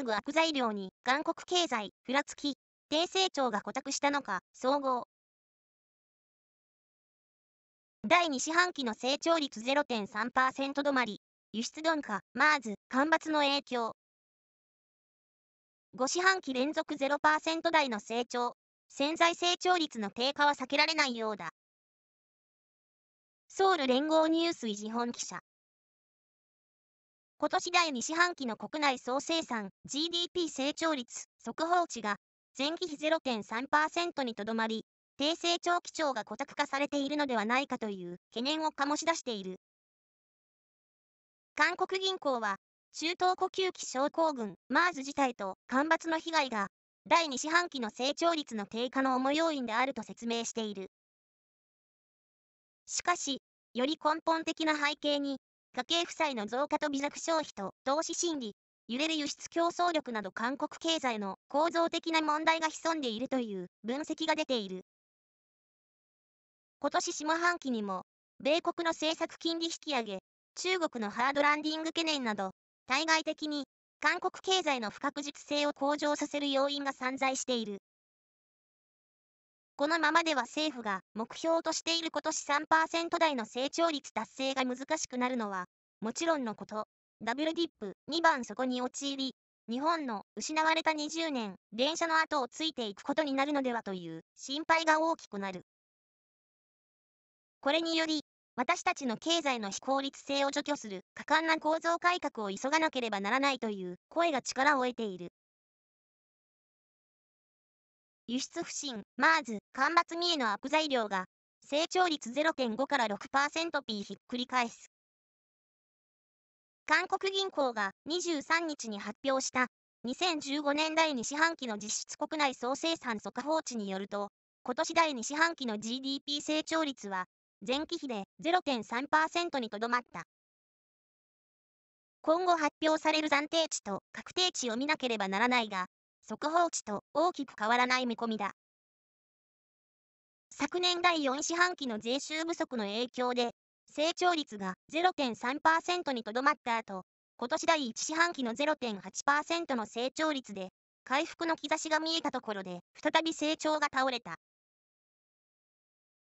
次ぐ悪材料に、韓国経済、ふらつき、低成長が固着したのか、総合。第2四半期の成長率0.3%止まり、輸出鈍化、マーズ、干ばつの影響。5四半期連続0%台の成長、潜在成長率の低下は避けられないようだ。ソウル連合ニュース維持本記者。今年第2四半期の国内総生産 GDP 成長率速報値が前期比0.3%にとどまり、低成長基調が固着化されているのではないかという懸念を醸し出している。韓国銀行は、中東呼吸器症候群、マーズ自体と干ばつの被害が、第2四半期の成長率の低下の主要因であると説明している。しかし、より根本的な背景に、家計負債の増加と微弱消費と投資心理、揺れる輸出競争力など韓国経済の構造的な問題が潜んでいるという分析が出ている。今年下半期にも、米国の政策金利引き上げ、中国のハードランディング懸念など、対外的に韓国経済の不確実性を向上させる要因が散在している。このままでは政府が目標としている今年3%台の成長率達成が難しくなるのは、もちろんのこと、ダブルディップ2番そこに陥り、日本の失われた20年、電車の後をついていくことになるのではという心配が大きくなる。これにより、私たちの経済の非効率性を除去する果敢な構造改革を急がなければならないという声が力を得ている。輸出不振、マーズ、干ばつ見えの悪材料が、成長率0.5から6% p ひっくり返す。韓国銀行が23日に発表した2015年第2四半期の実質国内総生産速報値によると、今年第2四半期の GDP 成長率は、前期比で0.3%にとどまった。今後発表される暫定値と確定値を見なければならないが、速報値と大きく変わらない見込みだ。昨年第4四半期の税収不足の影響で、成長率が0.3%にとどまった後、今年第1四半期の0.8%の成長率で、回復の兆しが見えたところで、再び成長が倒れた。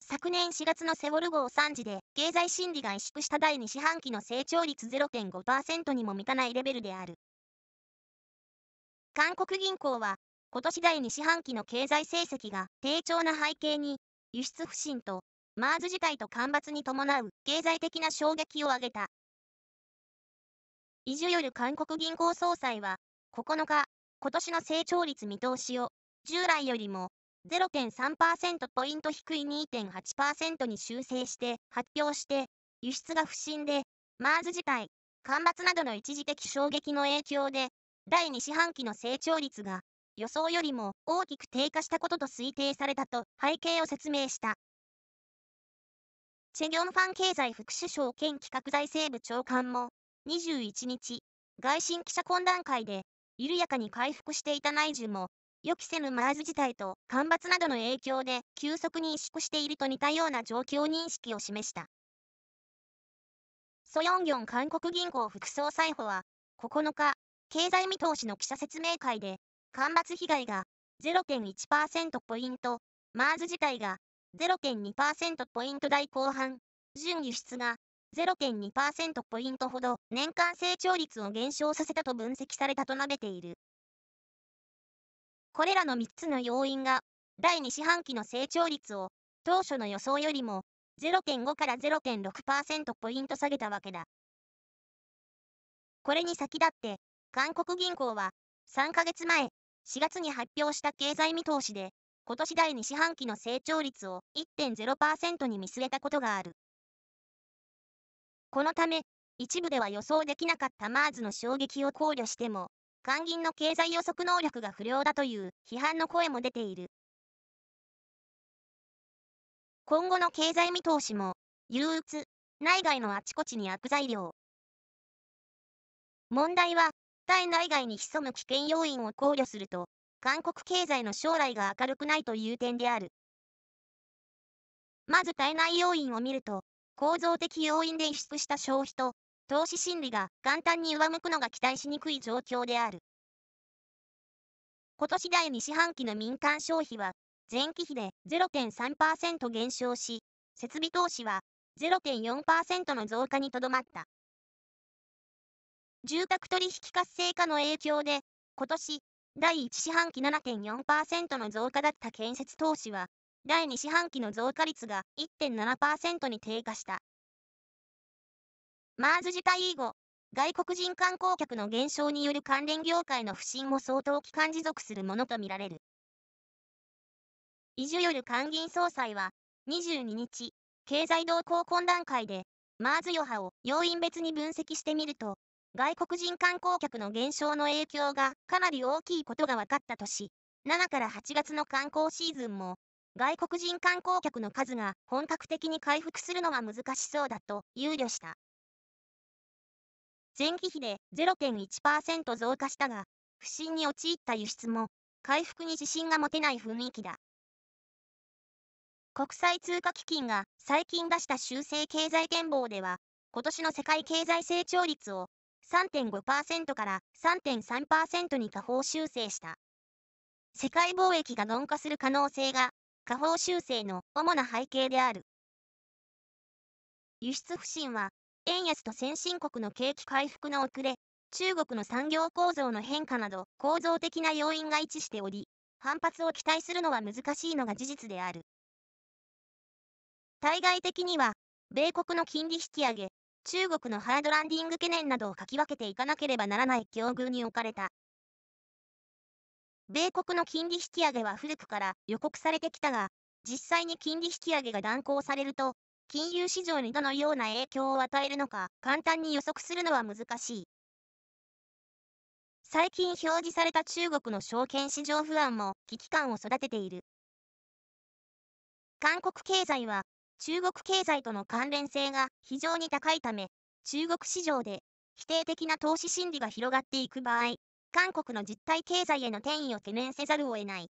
昨年4月のセウォル号3時で、経済心理が萎縮した第2四半期の成長率0.5%にも満たないレベルである。韓国銀行は、今年第2四半期の経済成績が低調な背景に、輸出不振と、マーズ事態と干ばつに伴う経済的な衝撃を挙げた。イジュヨル韓国銀行総裁は、9日、今年の成長率見通しを、従来よりも0.3%ポイント低い2.8%に修正して発表して、輸出が不振で、マーズ自体、干ばつなどの一時的衝撃の影響で、第2四半期の成長率が予想よりも大きく低下したことと推定されたと背景を説明した。チェギョンファン経済副首相兼企画財政部長官も21日、外信記者懇談会で緩やかに回復していた内需も予期せぬマーズ事態と干ばつなどの影響で急速に萎縮していると似たような状況認識を示した。ソヨンギョン韓国銀行副総裁補は9日、経済見通しの記者説明会で、干ばつ被害が0.1%ポイント、マーズ自体が0.2%ポイント台後半、純輸出が0.2%ポイントほど年間成長率を減少させたと分析されたと述べている。これらの3つの要因が、第2四半期の成長率を当初の予想よりも0.5から0.6%ポイント下げたわけだ。これに先立って、韓国銀行は、3ヶ月前、4月に発表した経済見通しで、今年第2四半期の成長率を1.0%に見据えたことがある。このため、一部では予想できなかったマーズの衝撃を考慮しても、官銀の経済予測能力が不良だという批判の声も出ている。今後の経済見通しも、憂鬱、内外のあちこちに悪材料。問題は、体内外に潜む危険要因を考慮すると、韓国経済の将来が明るくないという点である。まず体内要因を見ると、構造的要因で輸出した消費と、投資心理が簡単に上向くのが期待しにくい状況である。今年第2四半期の民間消費は、前期比で0.3%減少し、設備投資は0.4%の増加にとどまった。住宅取引活性化の影響で、今年、第1四半期7.4%の増加だった建設投資は、第2四半期の増加率が1.7%に低下した。マーズ事態以後、外国人観光客の減少による関連業界の不振も相当期間持続するものとみられる。イジュヨル官銀総裁は、22日、経済動向懇談会で、マーズ余波を要因別に分析してみると、外国人観光客の減少の影響がかなり大きいことが分かったとし、7から8月の観光シーズンも、外国人観光客の数が本格的に回復するのは難しそうだと憂慮した。前期比で0.1%増加したが、不振に陥った輸出も、回復に自信が持てない雰囲気だ。国際通貨基金が最近出した修正経済展望では、今年の世界経済成長率を3.5%から3.3%に下方修正した。世界貿易が鈍化する可能性が下方修正の主な背景である。輸出不振は、円安と先進国の景気回復の遅れ、中国の産業構造の変化など構造的な要因が一致しており、反発を期待するのは難しいのが事実である。対外的には、米国の金利引き上げ、中国のハードランディング懸念などをかき分けていかなければならない境遇に置かれた。米国の金利引き上げは古くから予告されてきたが、実際に金利引き上げが断行されると、金融市場にどのような影響を与えるのか簡単に予測するのは難しい。最近表示された中国の証券市場不安も危機感を育てている。韓国経済は中国経済との関連性が非常に高いため、中国市場で否定的な投資心理が広がっていく場合、韓国の実体経済への転移を懸念せざるを得ない。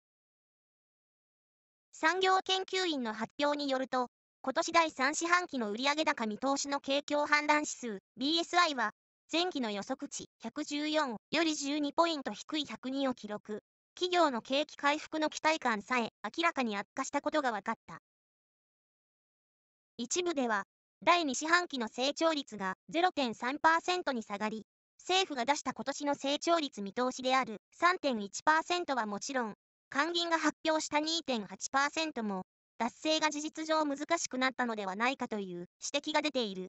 産業研究院の発表によると、今年第3四半期の売上高見通しの景況判断指数 BSI は、前期の予測値114より12ポイント低い102を記録。企業の景気回復の期待感さえ明らかに悪化したことが分かった。一部では、第2四半期の成長率が0.3%に下がり、政府が出した今年の成長率見通しである3.1%はもちろん、官銀が発表した2.8%も、達成が事実上難しくなったのではないかという指摘が出ている。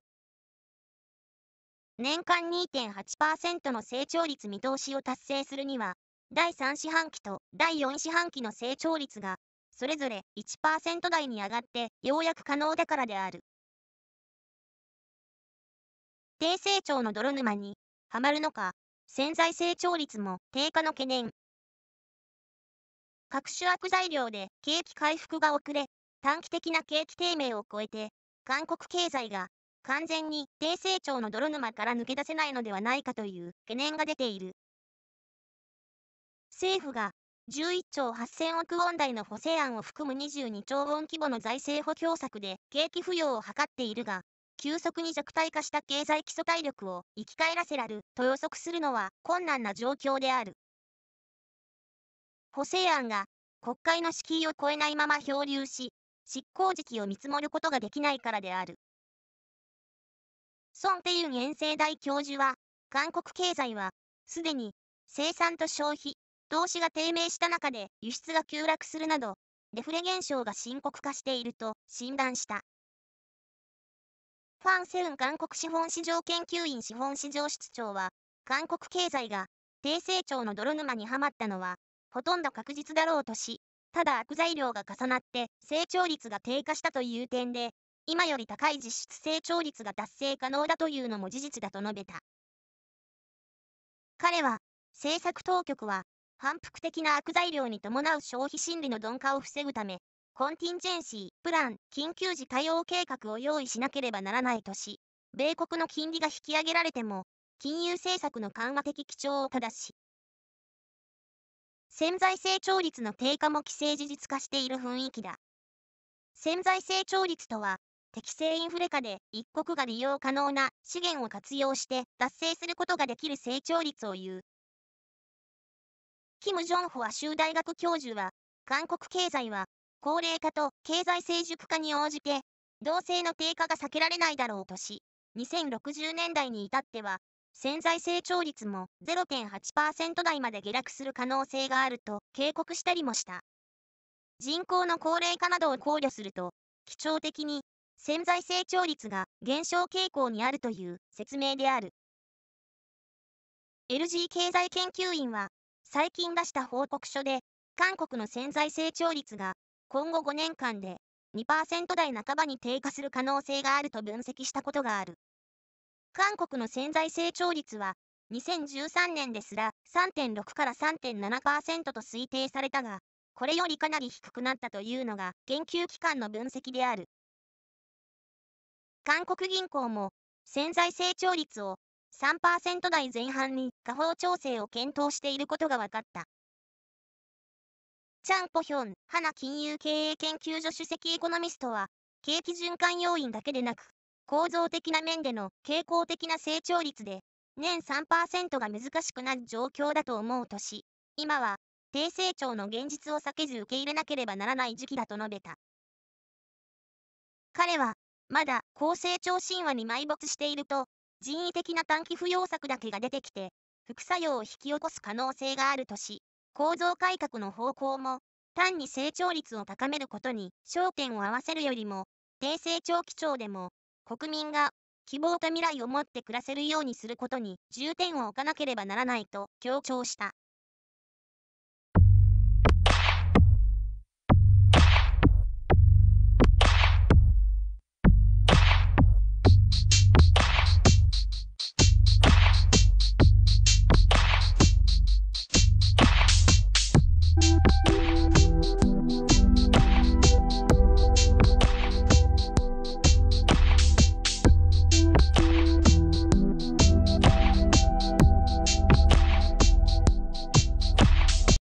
年間2.8%の成長率見通しを達成するには、第3四半期と第4四半期の成長率がそれぞれ1%台に上がってようやく可能だからである。低成長の泥沼にはまるのか、潜在成長率も低下の懸念。各種悪材料で景気回復が遅れ、短期的な景気低迷を超えて、韓国経済が完全に低成長の泥沼から抜け出せないのではないかという懸念が出ている。政府が11兆8000億ウォン台の補正案を含む22兆ウォン規模の財政補強策で景気浮揚を図っているが、急速に弱体化した経済基礎体力を生き返らせられると予測するのは困難な状況である。補正案が国会の敷居を超えないまま漂流し、執行時期を見積もることができないからである。孫テユン遠征大教授は、韓国経済は、すでに生産と消費、投資が低迷した中で輸出が急落するなど、デフレ現象が深刻化していると診断した。ファン・セウン韓国資本市場研究院資本市場室長は、韓国経済が低成長の泥沼にはまったのは、ほとんど確実だろうとし、ただ悪材料が重なって成長率が低下したという点で、今より高い実質成長率が達成可能だというのも事実だと述べた。彼は、政策当局は反復的な悪材料に伴う消費心理の鈍化を防ぐため、コンティンジェンシー、プラン、緊急時対応計画を用意しなければならないとし、米国の金利が引き上げられても、金融政策の緩和的基調を正し、潜在成長率の低下も既成事実化している雰囲気だ。潜在成長率とは、適正インフレ下で一国が利用可能な資源を活用して達成することができる成長率を言う。キム・ジョンホは州大学教授は、韓国経済は、高齢化と経済成熟化に応じて、同性の低下が避けられないだろうとし、2060年代に至っては、潜在成長率も0.8%台まで下落する可能性があると警告したりもした。人口の高齢化などを考慮すると、基調的に潜在成長率が減少傾向にあるという説明である。LG 経済研究院は、最近出した報告書で、韓国の潜在成長率が今後5年間で2%台半ばに低下する可能性があると分析したことがある。韓国の潜在成長率は2013年ですら3.6から3.7%と推定されたが、これよりかなり低くなったというのが研究機関の分析である。韓国銀行も潜在成長率を3%台前半に下方調整を検討していることが分かった。チャン・ポヒョン、花金融経営研究所主席エコノミストは、景気循環要因だけでなく、構造的な面での傾向的な成長率で、年3%が難しくなる状況だと思うとし、今は、低成長の現実を避けず受け入れなければならない時期だと述べた。彼は、まだ高成長神話に埋没していると、人為的な短期扶養策だけが出てきて、副作用を引き起こす可能性があるとし、構造改革の方向も、単に成長率を高めることに焦点を合わせるよりも、低成長基調でも、国民が希望と未来を持って暮らせるようにすることに重点を置かなければならないと強調した。